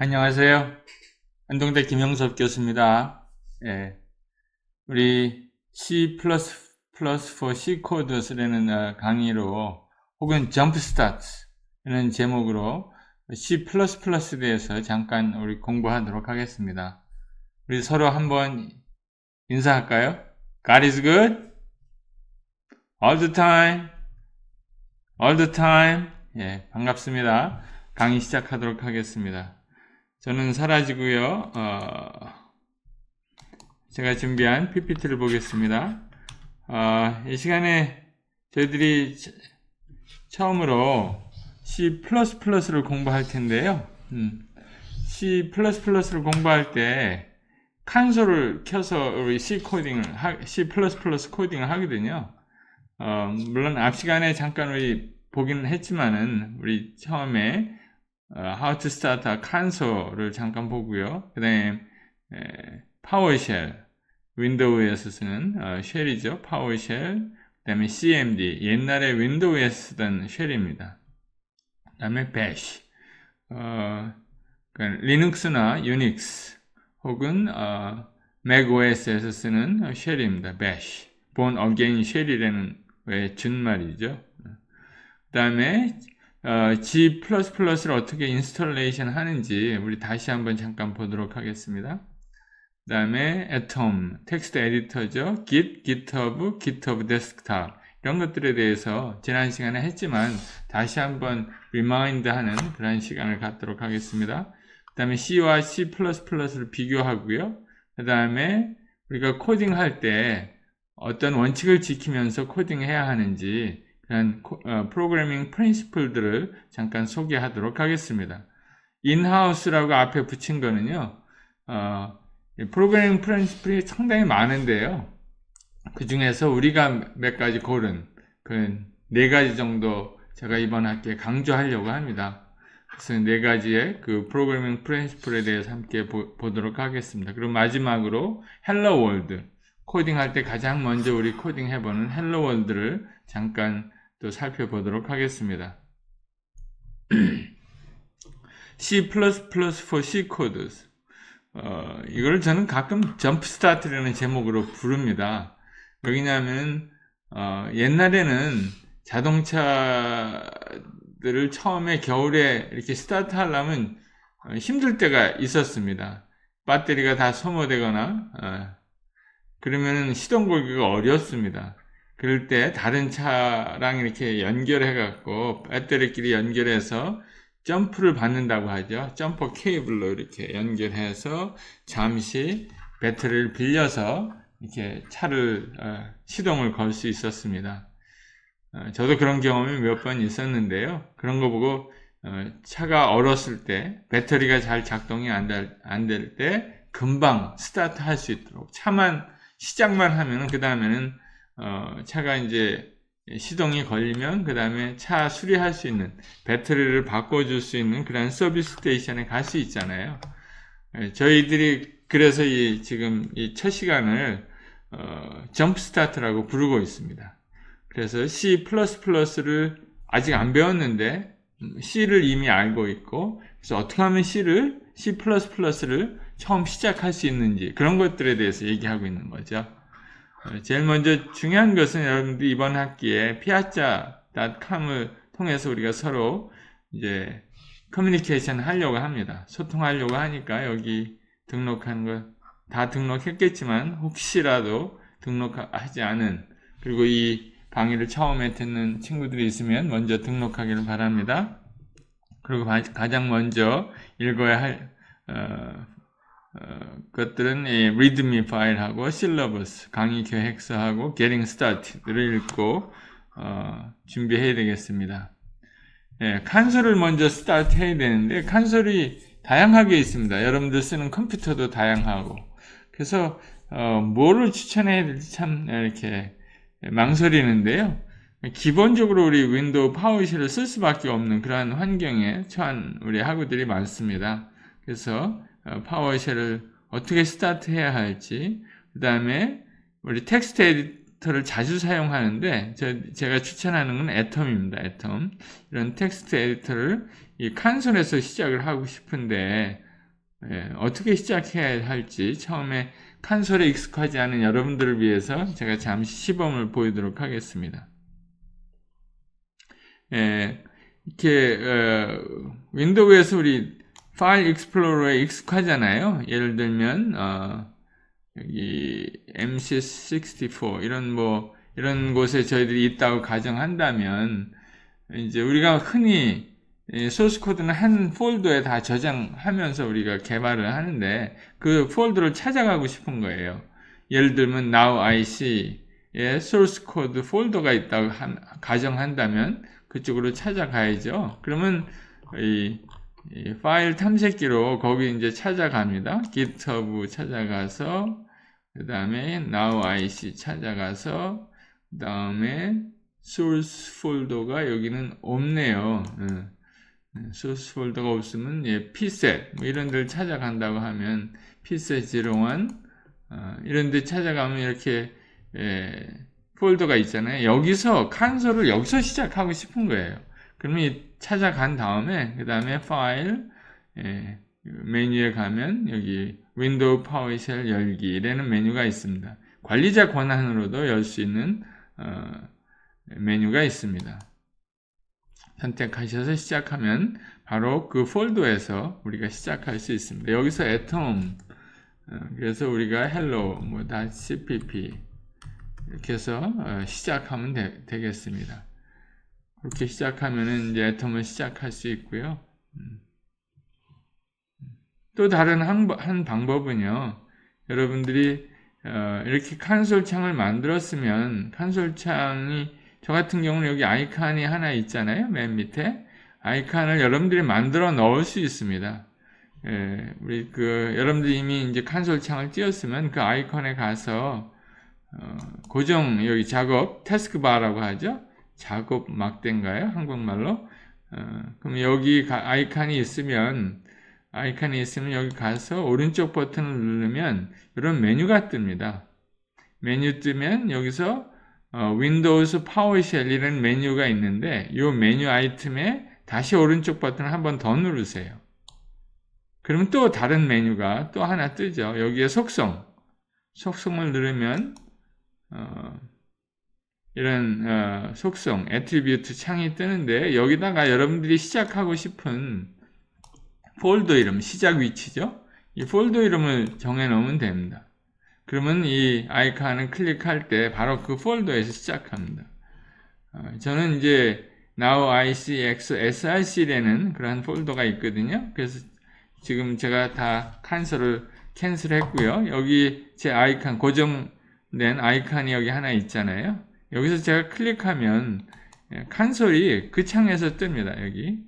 안녕하세요. 안동대 김영섭 교수입니다. 예, 우리 C++ for C 코드라는 아, 강의로 혹은 Jump Start라는 제목으로 C++에 대해서 잠깐 우리 공부하도록 하겠습니다. 우리 서로 한번 인사할까요? God is good all the time. a 드 타임 예, 반갑습니다. 강의 시작하도록 하겠습니다. 저는 사라지고요. 어, 제가 준비한 PPT를 보겠습니다. 어, 이 시간에 저희들이 처음으로 C++를 공부할 텐데요. 음, C++를 공부할 때 칸솔을 켜서 우리 C 코딩을 하, C++ 코딩을 하거든요. 어, 물론 앞 시간에 잠깐 우리 보기는 했지만은 우리 처음에 어, How to Start a Console를 잠깐 보고요. 그 다음에 파워쉘 윈도우에서 쓰는 어, 쉘이죠. 파워쉘 그 다음에 CMD 옛날에 윈도우에서 쓰던 쉘입니다. 그 다음에 bash 어, 그러니까 리눅스나 유닉스 혹은 어, 맥OS에서 쓰는 쉘입니다. bash 본 어게인 쉘이라는 왜 준말이죠. 그 다음에 어, G++를 어떻게 인스톨레이션 하는지 우리 다시 한번 잠깐 보도록 하겠습니다. 그 다음에 Atom, 텍스트 에디터죠. Git, GitHub, GitHub Desktop 이런 것들에 대해서 지난 시간에 했지만 다시 한번 리마인드하는 그런 시간을 갖도록 하겠습니다. 그 다음에 C와 C++를 비교하고요. 그 다음에 우리가 코딩할 때 어떤 원칙을 지키면서 코딩해야 하는지 그런 어, 프로그래밍 프린시플들을 잠깐 소개하도록 하겠습니다. 인하우스라고 앞에 붙인 거는요. 어, 프로그래밍 프린시플이 상당히 많은데요. 그 중에서 우리가 몇 가지 고른 그 네 가지 정도 제가 이번 학기에 강조하려고 합니다. 그래서 네 가지의 그 프로그래밍 프린시플에 대해서 함께 보, 도록 하겠습니다. 그럼 마지막으로 헬로 월드 코딩할 때 가장 먼저 우리 코딩해보는 헬로월드를 잠깐 또 살펴보도록 하겠습니다. C++ for C 코드 어, 이걸 저는 가끔 점프스타트라는 제목으로 부릅니다. 왜냐하면 어, 옛날에는 자동차들을 처음에 겨울에 이렇게 스타트 하려면 어, 힘들 때가 있었습니다. 배터리가 다 소모되거나 어, 그러면 시동 걸기가 어렵습니다. 그럴 때 다른 차랑 이렇게 연결해 갖고 배터리끼리 연결해서 점프를 받는다고 하죠. 점퍼 케이블로 이렇게 연결해서 잠시 배터리를 빌려서 이렇게 차를 어, 시동을 걸 수 있었습니다. 어, 저도 그런 경험이 몇 번 있었는데요. 그런 거 보고 어, 차가 얼었을 때 배터리가 잘 작동이 안 될 때 금방 스타트 할 수 있도록 차만 시작만 하면그 다음에는 어, 차가 이제 시동이 걸리면 그 다음에 차 수리할 수 있는 배터리를 바꿔줄 수 있는 그런 서비스 스테이션에 갈 수 있잖아요. 예, 저희들이 그래서 이 지금 이 첫 시간을 어, 점프 스타트라고 부르고 있습니다. 그래서 C++를 아직 안 배웠는데 음, C를 이미 알고 있고 그래서 어떻게 하면 C를 C++를 처음 시작할 수 있는지 그런 것들에 대해서 얘기하고 있는 거죠. 어, 제일 먼저 중요한 것은 여러분들이 이번 학기에 피아자닷컴을 통해서 우리가 서로 이제 커뮤니케이션 하려고 합니다. 소통하려고 하니까 여기 등록한 거 다 등록했겠지만 혹시라도 등록하지 않은 그리고 이 강의를 처음에 듣는 친구들이 있으면 먼저 등록하기를 바랍니다. 그리고 가장 먼저 읽어야 할 어, 어, 그 것들은 이 readme 파일하고 syllabus 강의 계획서하고 getting started를 읽고 어, 준비해야 되겠습니다. 예, 칸솔을 먼저 start 해야 되는데 칸솔이 다양하게 있습니다. 여러분들 쓰는 컴퓨터도 다양하고 그래서 어, 뭐를 추천해야 될지 참 이렇게 망설이는데요. 기본적으로 우리 윈도우 파워쉘을 쓸 수밖에 없는 그러한 환경에 처한 우리 학우들이 많습니다. 그래서 어, 파워쉘을 어떻게 스타트해야 할지 그 다음에 우리 텍스트 에디터를 자주 사용하는데 제가 추천하는 건 애텀입니다. 애텀 이런 텍스트 에디터를 이 칸솔에서 시작을 하고 싶은데 예, 어떻게 시작해야 할지 처음에 칸솔에 익숙하지 않은 여러분들을 위해서 제가 잠시 시범을 보이도록 하겠습니다. 예, 이렇게 어, 윈도우에서 우리 파일 익스플로러에 익숙하잖아요. 예를 들면 어, 여기 MC64 이런 뭐 이런 곳에 저희들이 있다고 가정한다면 이제 우리가 흔히 소스 코드는 한 폴더에 다 저장하면서 우리가 개발을 하는데 그 폴더를 찾아가고 싶은 거예요. 예를 들면 now I c e 소스 코드 폴더가 있다고 가정한다면 그쪽으로 찾아가야죠. 그러면 이 파일 탐색기로 거기 이제 찾아갑니다. GitHub 찾아가서 그 다음에 nowic 찾아가서 그 다음에 source 폴더가 여기는 없네요. 예. 예, source 폴더가 없으면 예, pset 뭐 이런 데를 찾아간다고 하면 pset 01 어, 이런 데 찾아가면 이렇게 예, 폴더가 있잖아요. 여기서 칸솔을 여기서 시작하고 싶은 거예요. 그러면 찾아간 다음에 그 다음에 파일 예, 메뉴에 가면 여기 윈도우 파워쉘 열기라는 메뉴가 있습니다. 관리자 권한으로도 열 수 있는 어, 메뉴가 있습니다. 선택하셔서 시작하면 바로 그 폴더에서 우리가 시작할 수 있습니다. 여기서 atom 어, 그래서 우리가 hello 뭐 cpp 이렇게 해서 어, 시작하면 되, 되겠습니다. 이렇게 시작하면은 이제 애텀을 시작할 수 있고요. 음. 또 다른 한, 한 방법은요. 여러분들이 어, 이렇게 칸솔 창을 만들었으면 칸솔 창이 저 같은 경우는 여기 아이칸이 하나 있잖아요. 맨 밑에 아이칸을 여러분들이 만들어 넣을 수 있습니다. 예, 우리 그 여러분들이 이미 이제 칸솔 창을 띄웠으면 그 아이콘에 가서 어, 고정 여기 작업 태스크바라고 하죠. 작업 막대인가요? 한국말로? 어, 그럼 여기 가, 아이칸이 있으면 아이칸이 있으면 여기 가서 오른쪽 버튼을 누르면 이런 메뉴가 뜹니다. 메뉴 뜨면 여기서 어, PowerShell 이라는 메뉴가 있는데 이 메뉴 아이템에 다시 오른쪽 버튼을 한 번 더 누르세요. 그럼 또 다른 메뉴가 또 하나 뜨죠. 여기에 속성 속성을 누르면 어, 이런 어, 속성, 애트리뷰트 창이 뜨는데 여기다가 여러분들이 시작하고 싶은 폴더 이름, 시작 위치죠. 이 폴더 이름을 정해놓으면 됩니다. 그러면 이 아이콘을 클릭할 때 바로 그 폴더에서 시작합니다. 어, 저는 이제 now icx src라는 그러한 폴더가 있거든요. 그래서 지금 제가 다 캔슬을 캔슬했고요. 여기 제 아이콘 고정된 아이콘이 여기 하나 있잖아요. 여기서 제가 클릭하면 예, 칸솔이 그 창에서 뜹니다. 여기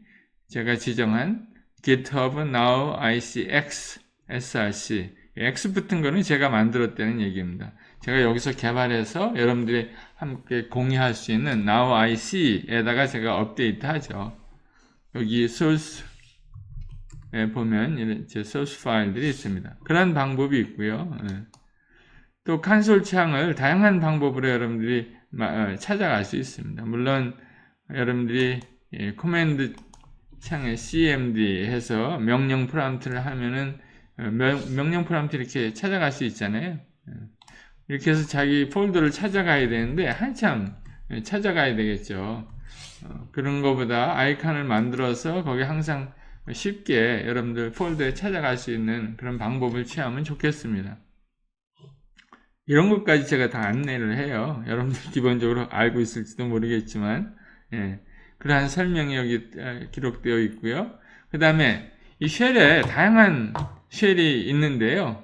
제가 지정한 GitHub Now ICX SRC X 붙은 거는 제가 만들었다는 얘기입니다. 제가 여기서 개발해서 여러분들이 함께 공유할 수 있는 Now IC에다가 제가 업데이트 하죠. 여기 소스 에 보면 제 소스 파일들이 있습니다. 그런 방법이 있고요. 예. 또 칸솔 창을 다양한 방법으로 여러분들이 어, 찾아갈 수 있습니다. 물론 여러분들이 예, 커맨드 창에 cmd 해서 명령 프롬프트를 하면은 어, 명령 프롬프트 이렇게 찾아갈 수 있잖아요. 예. 이렇게 해서 자기 폴더를 찾아가야 되는데 한참 예, 찾아가야 되겠죠. 어, 그런 것보다 아이콘을 만들어서 거기 항상 쉽게 여러분들 폴더에 찾아갈 수 있는 그런 방법을 취하면 좋겠습니다. 이런 것까지 제가 다 안내를 해요. 여러분들 기본적으로 알고 있을지도 모르겠지만 예, 그러한 설명이 여기 아, 기록되어 있고요. 그 다음에 이 쉘에 다양한 쉘이 있는데요.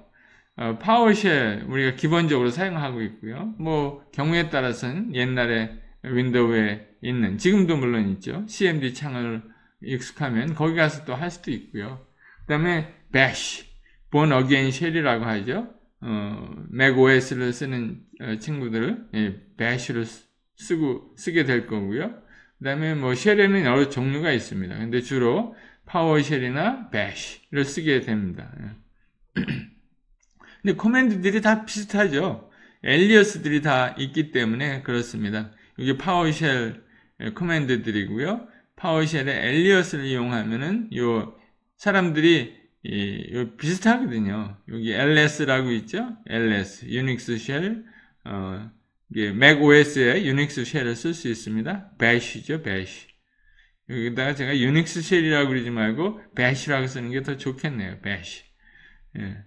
어, 파워쉘 우리가 기본적으로 사용하고 있고요. 뭐 경우에 따라서는 옛날에 윈도우에 있는 지금도 물론 있죠. CMD 창을 익숙하면 거기 가서 또 할 수도 있고요. 그 다음에 bash, born again shell이라고 하죠. 어, 맥 OS를 쓰는 어, 친구들을 예, bash를 쓰고 쓰게 될 거고요. 그다음에 뭐 쉘에는 여러 종류가 있습니다. 근데 주로 파워쉘이나 bash를 쓰게 됩니다. 예. 근데 커맨드들이 다 비슷하죠. 엘리어스들이 다 있기 때문에 그렇습니다. 이게 파워쉘 커맨드들이고요. 파워쉘의 엘리어스를 이용하면은 요 사람들이 이, 비슷하거든요. 여기 ls라고 있죠? ls, unix 유닉스 l 어, 이게 mac OS에 h e l l 을쓸 수 있습니다. bash죠, bash. 여기다가 제가 unix s h e l l 이라고 그러지 말고 bash라고 쓰는 게 더 좋겠네요, bash. 예.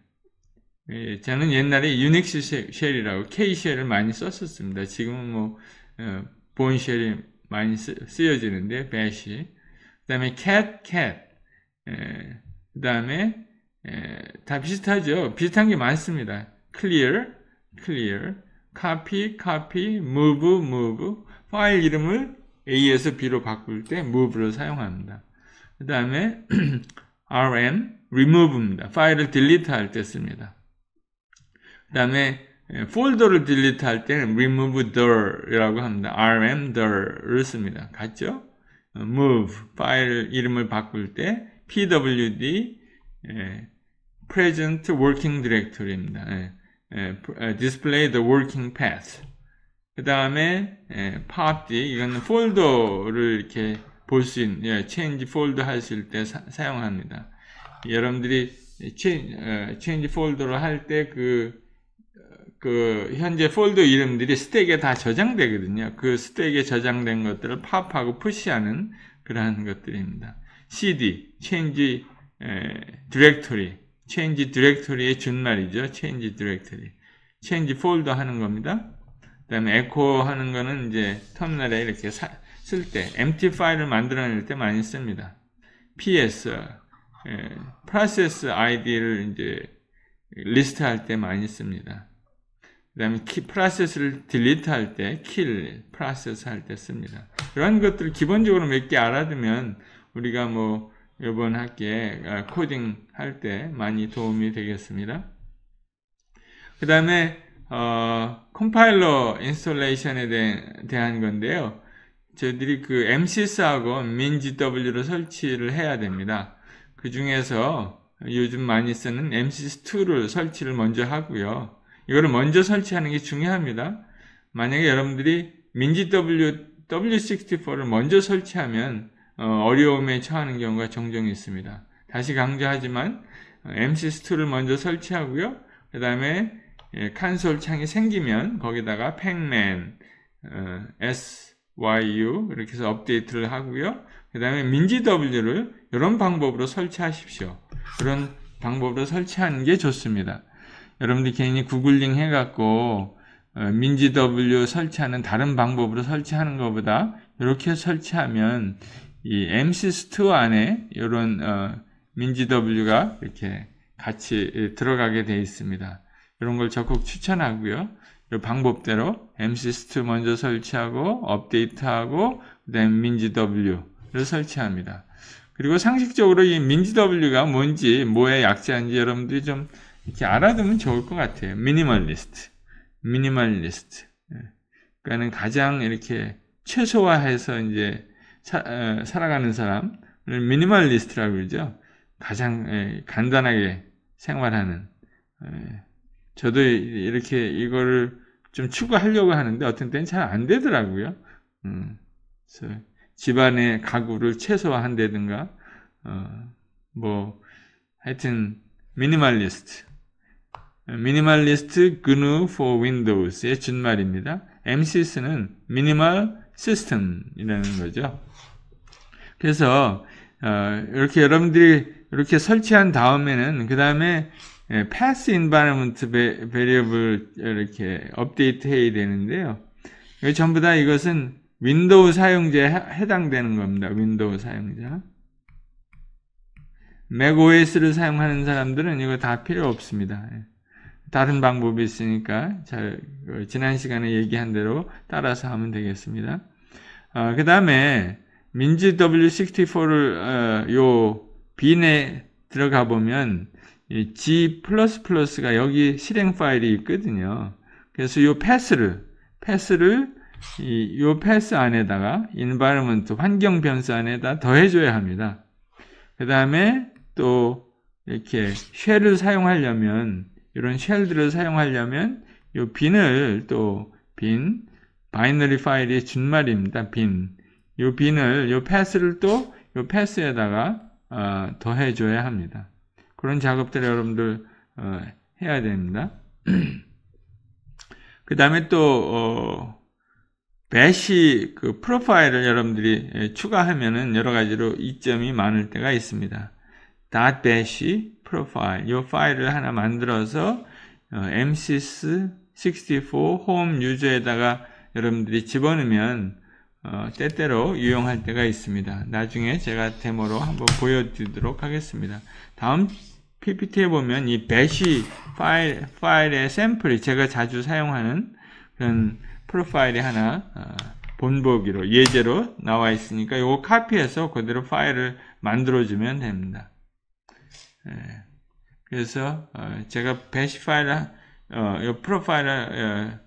예, 저는 옛날에 unix s h e l l 이라고 K 쉘을 많이 썼었습니다. 지금은 뭐, 어, 본 쉘이 많이 쓰, 여지는데 bash. 그 다음에 cat, cat. 예. 그 다음에 예, 다 비슷하죠. 비슷한 게 많습니다. clear, clear, copy, copy, move, move 파일 이름을 A에서 B로 바꿀 때 move를 사용합니다. 그 다음에 rm, remove입니다. 파일을 딜리트 할 때 씁니다. 그 다음에 폴더를 딜리트 할 때는 remove the라고 합니다. rm the를 씁니다. 같죠? move 파일 이름을 바꿀 때 PWD 예, Present Working Directory입니다. 예, 예, 예, display the working path. 그 다음에 예, POPD 이거는 폴더를 이렇게 볼 수 있는 예, change 폴더 하실 때 사, 용합니다 여러분들이 예, change, 어, change 폴더를 할때그그 그 현재 폴더 이름들이 스택에 다 저장되거든요. 그 스택에 저장된 것들을 팝하고 푸시하는 그러한 것들입니다. cd, change directory, change directory의 준말이죠. change directory, change folder 하는 겁니다. 그 다음에 echo 하는 거는 이제 터미널에 이렇게 쓸 때, empty 파일을 만들어낼 때 많이 씁니다. ps, 예, process id를 이제 리스트 할 때 많이 씁니다. 그 다음에 프로세스를 딜리트 할 때, kill, 프로세스 할 때 씁니다. 이런 것들을 기본적으로 몇 개 알아두면 우리가 뭐 이번 학기에 아, 코딩 할 때 많이 도움이 되겠습니다. 그 다음에 어, 컴파일러 인스톨레이션에 대한, 대한 건데요. 저희들이 그 MCS하고 MinGW로 설치를 해야 됩니다. 그 중에서 요즘 많이 쓰는 MCS2를 설치를 먼저 하고요. 이거를 먼저 설치하는 게 중요합니다. 만약에 여러분들이 MinGW W64를 먼저 설치하면 어, 어려움에 처하는 경우가 종종 있습니다. 다시 강조하지만 어, MC 스툴을 먼저 설치하고요. 그 다음에 예, 칸솔 창이 생기면 거기다가 팩맨 어, SYU 이렇게 해서 업데이트를 하고요. 그 다음에 민지 W를 이런 방법으로 설치하십시오. 그런 방법으로 설치하는 게 좋습니다. 여러분들 괜히 구글링 해갖고 민지 W 설치하는 다른 방법으로 설치하는 것보다 이렇게 설치하면 이 MC 스튜 안에 이런 어, 민지W가 이렇게 같이 예, 들어가게 되어 있습니다. 이런 걸 적극 추천하고요. 이 방법대로 MC 스튜 먼저 설치하고 업데이트하고 그다음 민지W를 설치합니다. 그리고 상식적으로 이 민지W가 뭔지 뭐의 약자인지 여러분들이 좀 이렇게 알아두면 좋을 것 같아요. 미니멀리스트, 미니멀리스트. 예. 그러니까는 가장 이렇게 최소화해서 이제 사, 에, 어, 살아가는 사람, 미니멀리스트라고 그러죠. 가장 에, 예, 간단하게 생활하는. 에, 예. 저도 이렇게 이거를 좀 추구하려고 하는데 어떤 때는 잘 안 되더라고요. 음, 집안의 가구를 최소화한다든가, 어, 뭐, 하여튼, 미니멀리스트. 미니멀리스트 GNU for Windows의 준말입니다. MCS는 미니멀 시스템이라는 거죠. 그래서 어, 이렇게 여러분들이 이렇게 설치한 다음에는 그 다음에 예, pass environment variable 이렇게 업데이트 해야 되는데요. 전부 다 이것은 윈도우 사용자에 해당되는 겁니다. 윈도우 사용자. Mac OS를 사용하는 사람들은 이거 다 필요 없습니다. 예. 다른 방법이 있으니까 잘 그 지난 시간에 얘기한 대로 따라서 하면 되겠습니다. 어, 그 다음에 민지 W64를 어, 요 빈에 들어가 보면 G++가 여기 실행 파일이 있거든요. 그래서 요 패스를 패스를 이, 요 패스 안에다가 environment 환경 변수 안에다 더해줘야 합니다. 그 다음에 또 이렇게 쉘을 사용하려면 이런 쉘들을 사용하려면 이 빈을 또 빈 바이너리 파일의 준말입니다. 빈. 이 빈을 이 패스를 또이 패스에다가 어, 더해줘야 합니다. 그런 작업들을 여러분들 어, 해야 됩니다. 그 다음에 또 어, 배시 그 프로파일을 여러분들이 예, 추가하면은 여러 가지로 이점이 많을 때가 있습니다. 닷 배시 프로파일, 이 파일을 하나 만들어서 어, MCS 64홈 유저에다가 여러분들이 집어넣으면 어, 때때로 유용할 때가 있습니다. 나중에 제가 데모로 한번 보여드리도록 하겠습니다. 다음 PPT에 보면 이 배시 파일, 파일의 샘플이 제가 자주 사용하는 그런 프로파일이 하나 어, 본보기로 예제로 나와 있으니까 이거 카피해서 그대로 파일을 만들어주면 됩니다. 예. 그래서 어, 제가 배시 파일 어, 프로파일을 어,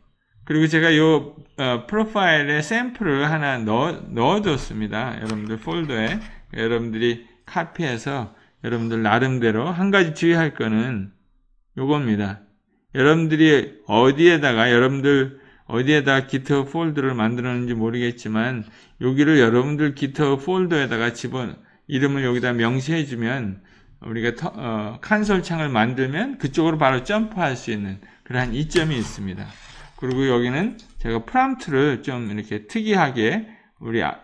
그리고 제가 요 어, 프로파일에 샘플을 하나 넣어, 넣어뒀습니다. 여러분들 폴더에 여러분들이 카피해서 여러분들 나름대로 한 가지 주의할 거는 요겁니다. 여러분들이 어디에다가 여러분들 어디에다 기트 폴더를 만들었는지 모르겠지만 여기를 여러분들 기트 폴더에다가 집어 이름을 여기다 명시해주면 우리가 터, 어, 칸솔 창을 만들면 그쪽으로 바로 점프할 수 있는 그러한 이점이 있습니다. 그리고 여기는 제가 프람트를 좀 이렇게 특이하게 우리 아,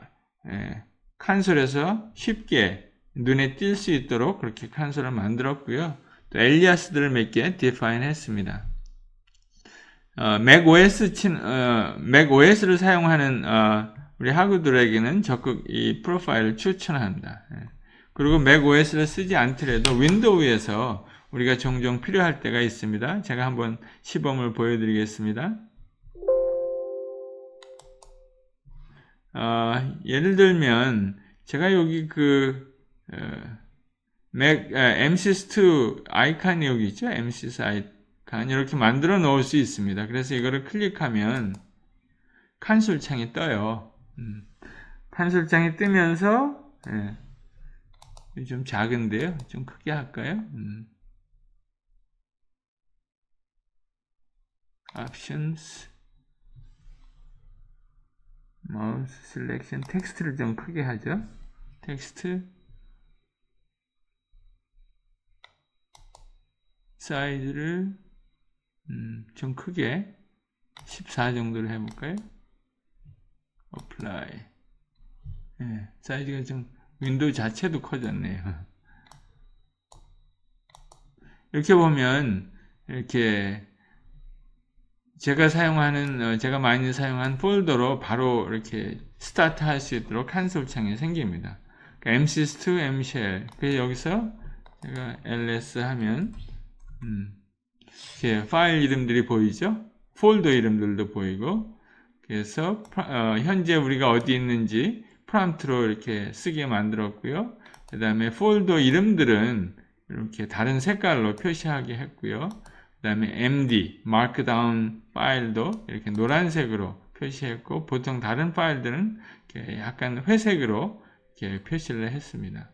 에, 예, 칸솔에서 쉽게 눈에 띌 수 있도록 그렇게 칸솔을 만들었고요. 또 엘리아스들을 몇 개 디파인 했습니다. 어, 맥 OS 친, 어, 맥 OS를 사용하는 어, 우리 학우들에게는 적극 이 프로파일을 추천합니다. 예. 그리고 맥 OS를 쓰지 않더라도 윈도우에서 우리가 종종 필요할 때가 있습니다. 제가 한번 시범을 보여드리겠습니다. 어, 예를 들면 제가 여기 그 어, 맥, 아, MCS2 아이칸이 여기 있죠? MCS 아이칸 이렇게 만들어 놓을 수 있습니다. 그래서 이거를 클릭하면 칸솔창이 떠요. 음, 칸솔창이 뜨면서 예. 좀 작은데요. 좀 크게 할까요? 음. options 마우스 셀렉션 텍스트를 좀 크게 하죠. 텍스트 사이즈를 음, 좀 크게 14 정도로 해볼까요? apply 예, 사이즈가 좀 윈도우 자체도 커졌네요. 이렇게 보면 이렇게 제가 사용하는 어, 제가 많이 사용한 폴더로 바로 이렇게 스타트 할 수 있도록 한솔 창이 생깁니다. 그러니까 m s 2 mshell 그 여기서 제가 ls 하면 음, 이렇게 파일 이름들이 보이죠? 폴더 이름들도 보이고 그래서 어, 현재 우리가 어디 있는지 프롬프트로 이렇게 쓰게 만들었고요. 그 다음에 폴더 이름들은 이렇게 다른 색깔로 표시하게 했고요. 그 다음에 MD, 마크다운 파일도 이렇게 노란색으로 표시했고 보통 다른 파일들은 이렇게 약간 회색으로 이렇게 표시를 했습니다.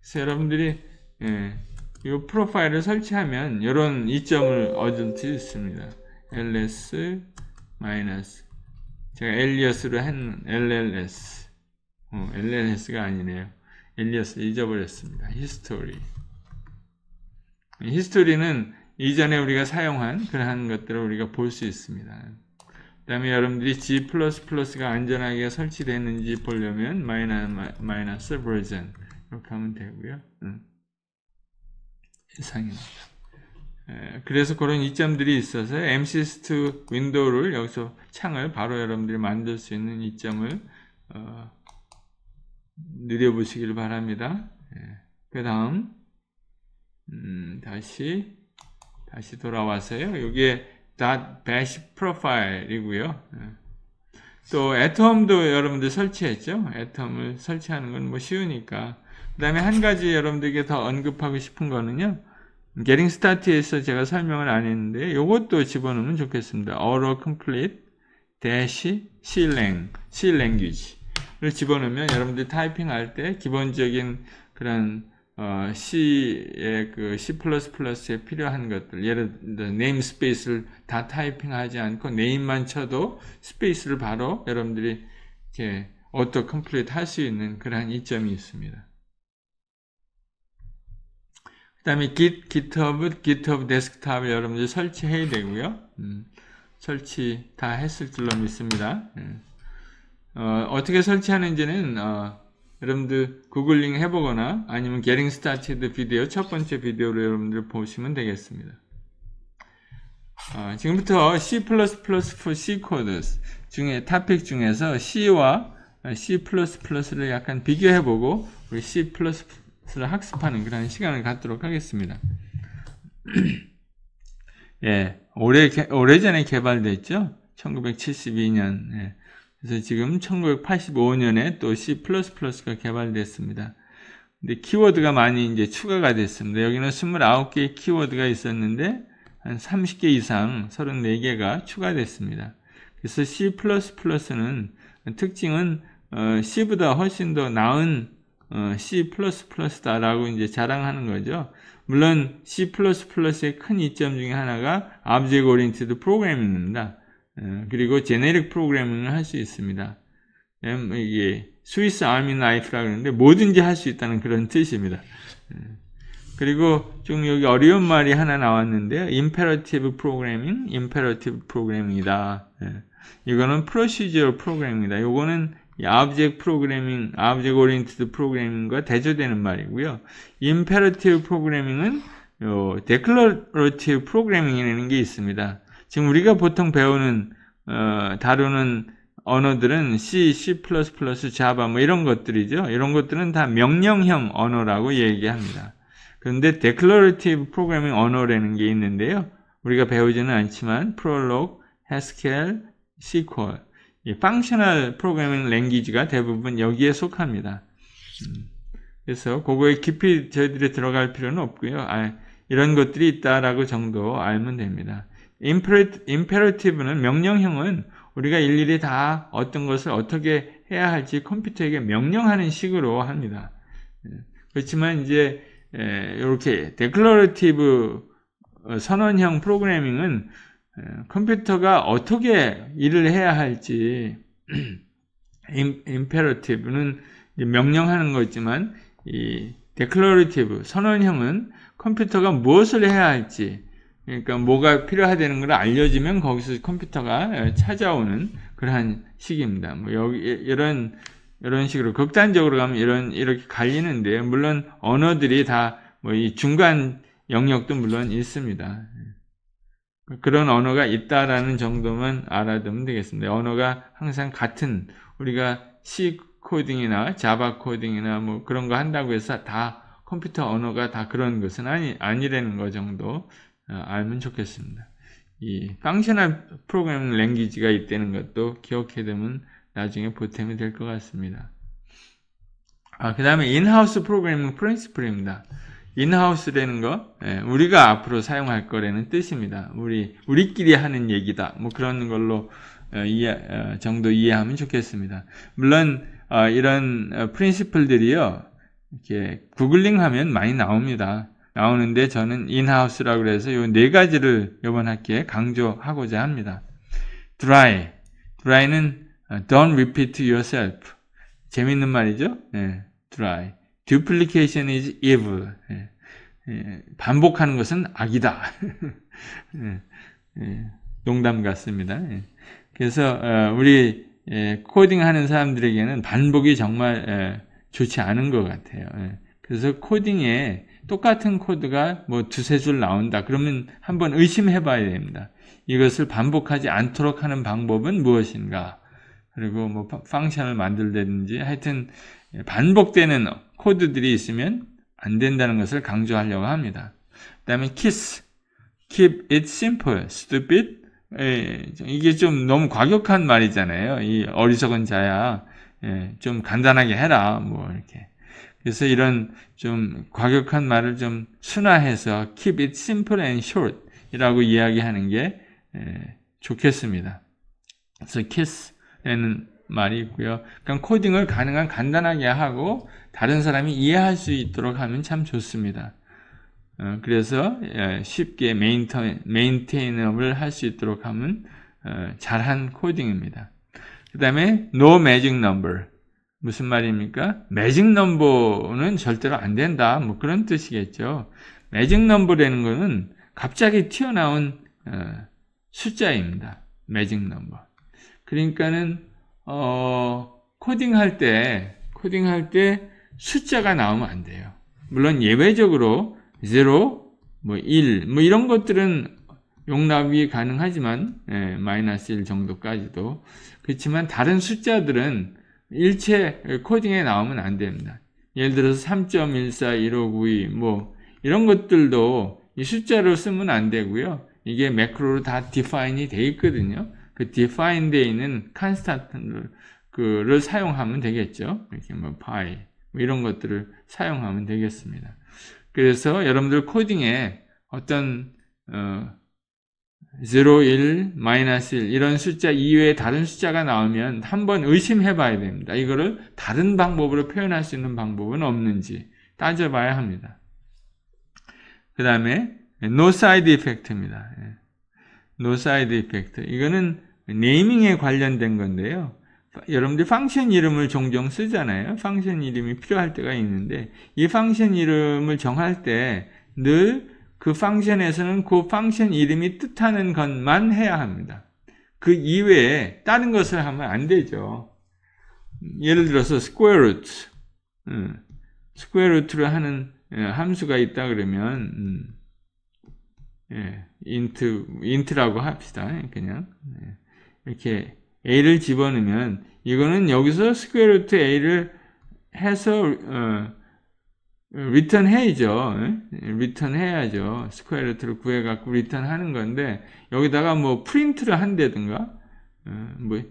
그래서 여러분들이 예, 이 프로파일을 설치하면 이런 이점을 얻을 수 있습니다. ls 제가 엘리어스로 한 LLS 어, 엘레네가 아니네요. 엘리어스 잊어버렸습니다. 히스토리. 히스토리는 이전에 우리가 사용한 그러한 것들을 우리가 볼 수 있습니다. 그 다음에 여러분들이 G++가 안전하게 설치됐는지 보려면 마이너스 버전 이렇게 하면 되고요. 음. 이상입니다. 에, 그래서 그런 이점들이 있어서 MCS2 윈도우를 여기서 창을 바로 여러분들이 만들 수 있는 이점을 어, 누려보시길 바랍니다. 예. 그 다음 음, 다시 다시 돌아와서요. 여기에 .bash 프로파일이고요. 예. 또 애톰도 여러분들 설치했죠. 애톰을 설치하는 건 뭐 쉬우니까. 그 다음에 한 가지 여러분들에게 더 언급하고 싶은 거는요. getting started에서 제가 설명을 안 했는데 이것도 집어넣으면 좋겠습니다. auto complete dash c lang c language 집어넣으면 여러분들이 타이핑할 때 기본적인 그런 어, C의 그 C++에 필요한 것들 예를 들어 네임 스페이스를 다 타이핑하지 않고 네임만 쳐도 스페이스를 바로 여러분들이 이렇게 어토 컴플릿 할수 있는 그런 이점이 있습니다. 그 다음에 git, github, github desktop 여러분들이 설치해야 되고요. 음, 설치 다 했을 줄로 믿습니다. 음. 어, 떻게 설치하는지는 어, 여러분들 구글링 해보거나 아니면 Getting Started 비디오 첫 번째 비디오로 여러분들 보시면 되겠습니다. 어, 지금부터 C++ for C 코드 중에 타픽 중에서 C와 어, C++를 약간 비교해보고 우리 C++를 학습하는 그런 시간을 갖도록 하겠습니다. 예, 오래 오래전에 개발됐죠. 1972년. 예. 그래서 지금 1985년에 또 C++가 개발됐습니다. 근데 키워드가 많이 이제 추가가 됐습니다. 여기는 29개의 키워드가 있었는데 한 30개 이상 34개가 추가됐습니다. 그래서 C++는 특징은 어, C보다 훨씬 더 나은 어, C++다라고 이제 자랑하는 거죠. 물론 C++의 큰 이점 중에 하나가 Object Oriented Programming입니다. 그리고 제네릭 프로그래밍을 할 수 있습니다. 이게 스위스 아미 나이프라 그러는데 뭐든지 할 수 있다는 그런 뜻입니다. 그리고 좀 여기 어려운 말이 하나 나왔는데요. imperative programming, imperative programming이다. 이거는 procedural programming이다. 이거는 object programming, object oriented programming과 대조되는 말이고요. imperative programming은 declarative programming이라는 게 있습니다. 지금 우리가 보통 배우는 어, 다루는 언어들은 C, C++, Java 뭐 이런 것들이죠. 이런 것들은 다 명령형 언어라고 얘기합니다. 그런데 declarative programming 언어라는 게 있는데요. 우리가 배우지는 않지만 prolog, haskell, sql 이 functional programming language가 대부분 여기에 속합니다. 음. 그래서 그거에 깊이 저희들이 들어갈 필요는 없고요. 아, 이런 것들이 있다라고 정도 알면 됩니다. 임페러티브는 명령형은 우리가 일일이 다 어떤 것을 어떻게 해야 할지 컴퓨터에게 명령하는 식으로 합니다. 예. 그렇지만 이제 이렇게 예, 데클러러티브 어, 선언형 프로그래밍은 어, 컴퓨터가 어떻게 일을 해야 할지 임페러티브는 명령하는 거지만 이 데클러러티브 선언형은 컴퓨터가 무엇을 해야 할지 그러니까 뭐가 필요하다는 걸알려지면 거기서 컴퓨터가 찾아오는 그러한 식입니다. 뭐 여기 예, 이런 이런 식으로 극단적으로 가면 이런 이렇게 갈리는데 물론 언어들이 다 뭐 이 중간 영역도 물론 있습니다. 그런 언어가 있다라는 정도만 알아두면 되겠습니다. 언어가 항상 같은 우리가 C 코딩이나 자바 코딩이나 뭐 그런 거 한다고 해서 다 컴퓨터 언어가 다 그런 것은 아니 아니라는 거 정도 아, 알면 좋겠습니다. 이 펑셔널 프로그램 랭귀지가 있다는 것도 기억해두면 나중에 보탬이 될 것 같습니다. 아, 그 다음에 인하우스 프로그램은 프린시플입니다. 인하우스라는 거 예, 우리가 앞으로 사용할 거라는 뜻입니다. 우리 우리끼리 하는 얘기다. 뭐 그런 걸로 어, 이해, 어, 정도 이해하면 좋겠습니다. 물론 어, 이런 프린시플들이요 어, 이렇게 구글링하면 많이 나옵니다. 나오는데 저는 인하우스라고 그래서 이 네 가지를 이번 학기에 강조하고자 합니다. dry. dry는 어, don't repeat yourself. 재밌는 말이죠? 네, dry. duplication is evil. 네, 반복하는 것은 악이다. 농담 같습니다. 그래서 어, 우리 코딩하는 사람들에게는 반복이 정말 좋지 않은 것 같아요. 그래서 코딩에 똑같은 코드가 뭐 두세 줄 나온다. 그러면 한번 의심해 봐야 됩니다. 이것을 반복하지 않도록 하는 방법은 무엇인가? 그리고 뭐 펑션을 만들든지 하여튼 반복되는 코드들이 있으면 안 된다는 것을 강조하려고 합니다. 그 다음에 kiss, keep it simple, stupid. 예, 이게 좀 너무 과격한 말이잖아요. 이 어리석은 자야. 예, 좀 간단하게 해라. 뭐 이렇게. 그래서 이런 좀 과격한 말을 좀 순화해서 keep it simple and short 이라고 이야기하는 게 좋겠습니다. 그래서 kiss라는 말이 있고요. 그러 그러니까 코딩을 가능한 간단하게 하고 다른 사람이 이해할 수 있도록 하면 참 좋습니다. 어, 그래서 예, 쉽게 메인테인, 업을할 수 있도록 하면 어, 잘한 코딩입니다. 그 다음에 no magic number 무슨 말입니까? 매직 넘버는 절대로 안 된다. 뭐 그런 뜻이겠죠. 매직 넘버라는 거는 갑자기 튀어나온 어, 숫자입니다. 매직 넘버. 그러니까는 어, 코딩할 때 코딩할 때 숫자가 나오면 안 돼요. 물론 예외적으로 0, 뭐 1, 뭐 이런 것들은 용납이 가능하지만 예, 마이너스 1 정도까지도 그렇지만 다른 숫자들은 일체 코딩에 나오면 안 됩니다. 예를 들어서 3.14159 2 뭐 이런 것들도 이 숫자로 쓰면 안 되고요. 이게 매크로로 다 디파인이 돼 있거든요. 그 디파인 돼 있는 컨스탄트를 그를 사용하면 되겠죠. 이렇게 뭐 파이 뭐 이런 것들을 사용하면 되겠습니다. 그래서 여러분들 코딩에 어떤 어, 0, 1, 마이너스 1 이런 숫자 이외에 다른 숫자가 나오면 한번 의심해 봐야 됩니다. 이거를 다른 방법으로 표현할 수 있는 방법은 없는지 따져봐야 합니다. 그 다음에 no side effect입니다. 예. no side effect 이거는 네이밍에 관련된 건데요. 여러분들 function 이름을 종종 쓰잖아요. function 이름이 필요할 때가 있는데 이 function 이름을 정할 때늘 그 f u n c t i o n 에서는그 function 이름이 뜻하는 것만 해야 합니다. 그 이외에 다른 것을 하면 안 되죠. 예를 들어서 square root, 음, square root를 하는 예, 함수가 있다 그러면 음, 예, int, int라고 합시다. 그냥 예, 이렇게 a를 집어넣으면 이거는 여기서 square root a를 해서 어, 리턴 해이죠. 리턴 해야죠. 스퀘어 예? 루트를 구해갖고 리턴 하는 건데, 여기다가 뭐 프린트를 한다든가, 어, 뭐,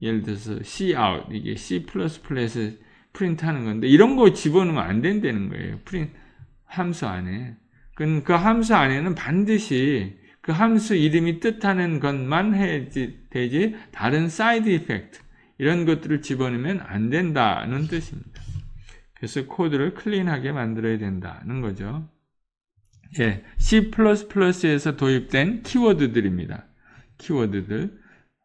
예를 들어서 C out, 이게 C 플러스 플러스 프린트 하는 건데, 이런 거 집어넣으면 안 된다는 거예요. 프린 트 함수 안에. 그, 그 함수 안에는 반드시 그 함수 이름이 뜻하는 것만 해야지, 되지, 다른 사이드 이펙트, 이런 것들을 집어넣으면 안 된다는 뜻입니다. 그래서 코드를 클린하게 만들어야 된다는 거죠. 예, C++에서 도입된 키워드들입니다. 키워드들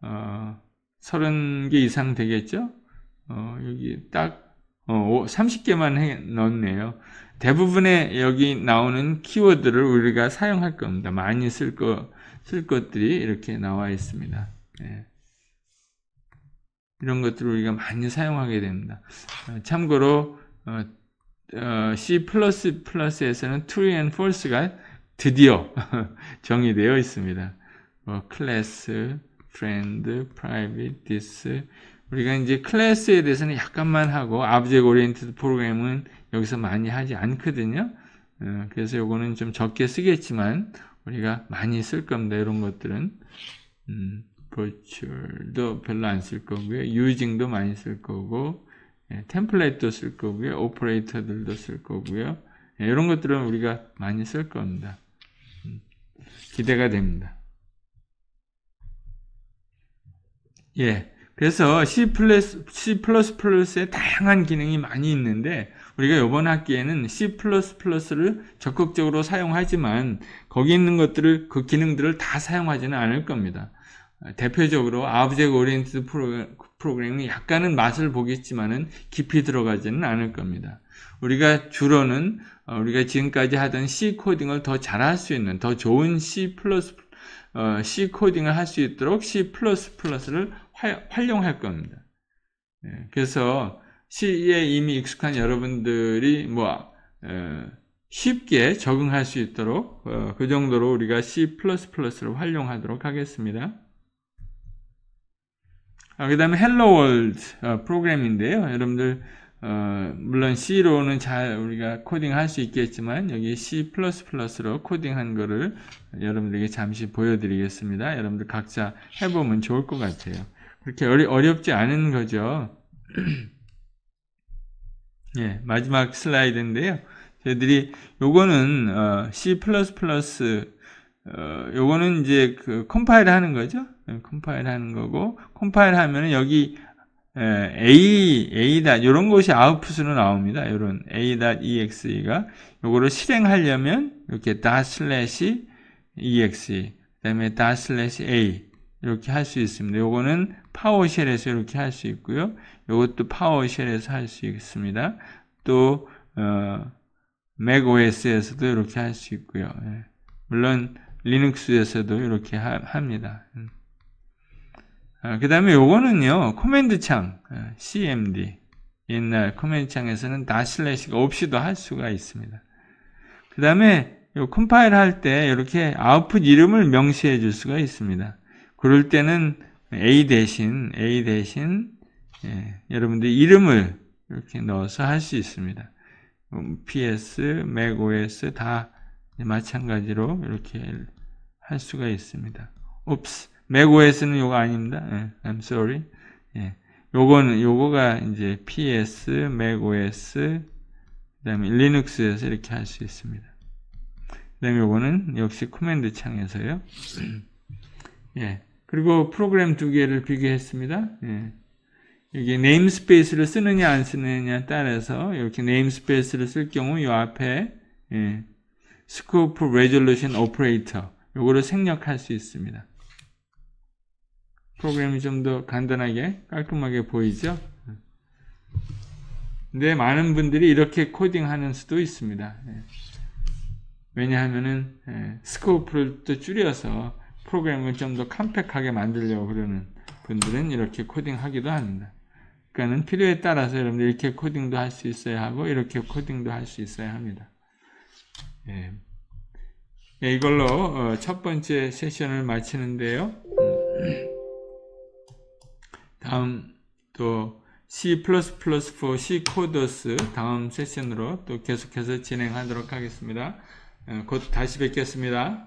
어, 30개 이상 되겠죠? 어, 여기 딱 어, 30개만 해, 넣었네요. 대부분의 여기 나오는 키워드를 우리가 사용할 겁니다. 많이 쓸, 거, 쓸 것들이 이렇게 나와 있습니다. 예. 이런 것들을 우리가 많이 사용하게 됩니다. 참고로 어, 어, C++ 플러스에서는 true and false가 드디어 정의되어 있습니다. 뭐 class, friend, private, this 우리가 이제 클래스에 대해서는 약간만 하고 object oriented 프로그램은 여기서 많이 하지 않거든요. 어, 그래서 요거는 좀 적게 쓰겠지만 우리가 많이 쓸 겁니다. 이런 것들은 음, virtual도 별로 안 쓸 거고요. using도 많이 쓸 거고 예, 템플레이도쓸 거고요. 오퍼레이터들도 쓸 거고요. 예, 이런 것들은 우리가 많이 쓸 겁니다. 음, 기대가 됩니다. 예. 그래서 C++, C++의 다양한 기능이 많이 있는데 우리가 이번 학기에는 C++를 적극적으로 사용하지만 거기 있는 것들을 그 기능들을 다 사용하지는 않을 겁니다. 대표적으로 아브젝 오리엔트 프로그램은 약간은 맛을 보겠지만은 깊이 들어가지는 않을 겁니다. 우리가 주로는 어, 우리가 지금까지 하던 C 코딩을 더 잘 할 수 있는 더 좋은 C 플러스 어, C 코딩을 할 수 있도록 C 플러스 플러스를 활용할 겁니다. 예, 그래서 C에 이미 익숙한 여러분들이 뭐 어, 쉽게 적응할 수 있도록 그 정도로 우리가 C++를 플러스 러스 활용하도록 하겠습니다. 어, 아, 그 다음에 Hello 헬로월드 어, 프로그램인데요. 여러분들 어, 물론 C로는 잘 우리가 코딩할 수 있겠지만 여기 C++로 코딩한 거를 여러분들에게 잠시 보여드리겠습니다. 여러분들 각자 해보면 좋을 것 같아요. 그렇게 어렵, 지 않은 거죠. 예, 마지막 슬라이드인데요. 저희들이 요거는 어, C++ 어, 요거는 이제 그 컴파일 하는 거죠. 컴파일 예, 하는 거고 컴파일 하면은 여기 예, a a 다 이런 것이 아웃풋으로 나옵니다. 이런 a.exe가 요거를 실행하려면 이렇게 다 슬래시 exe 그다음에 다 슬래시 a 이렇게 할 수 있습니다. 요거는 파워쉘에서 이렇게 할 수 있고요. 요것도 파워쉘에서 할 수 있습니다. 또 어, macOS에서도 이렇게 할 수 있고요. 예, 물론 리눅스에서도 이렇게 하, 합니다. 음. 어, 그 다음에 요거는요 코맨드창 어, cmd 옛날 코맨드 창에서는 다슬래시가 없이도 할 수가 있습니다 그 다음에 요 컴파일 할 때 이렇게 아웃풋 이름을 명시해 줄 수가 있습니다 그럴 때는 a 대신 a 대신 예, 여러분들 이름을 이렇게 넣어서 할 수 있습니다 음, ps, macOS 다 마찬가지로 이렇게 할 수가 있습니다 옵스 맥OS는 요거 아닙니다. 예, I'm sorry. 예, 요거는 요거가 이제 PS, 맥OS, 그다음에 리눅스에서 이렇게 할 수 있습니다. 그다음 요거는 역시 커맨드 창에서요. 예, 그리고 프로그램 두 개를 비교했습니다. 예. 여기 네임스페이스를 쓰느냐 안 쓰느냐에 따라서 이렇게 네임스페이스를 쓸 경우 이 앞에 예, 스코프 레졸루션 오퍼레이터 요거를 생략할 수 있습니다. 프로그램이 좀 더 간단하게 깔끔하게 보이죠? 근데 많은 분들이 이렇게 코딩하는 수도 있습니다. 예. 왜냐하면은 예, 스코프를 또 줄여서 프로그램을 좀 더 컴팩하게 만들려고 그러는 분들은 이렇게 코딩하기도 합니다. 그러니까는 필요에 따라서 여러분들 이렇게 코딩도 할 수 있어야 하고 이렇게 코딩도 할 수 있어야 합니다. 예. 예, 이걸로 어, 첫 번째 세션을 마치는데요. 다음 또 C++ for C 코더스 다음 세션으로 또 계속해서 진행하도록 하겠습니다. 어, 곧 다시 뵙겠습니다.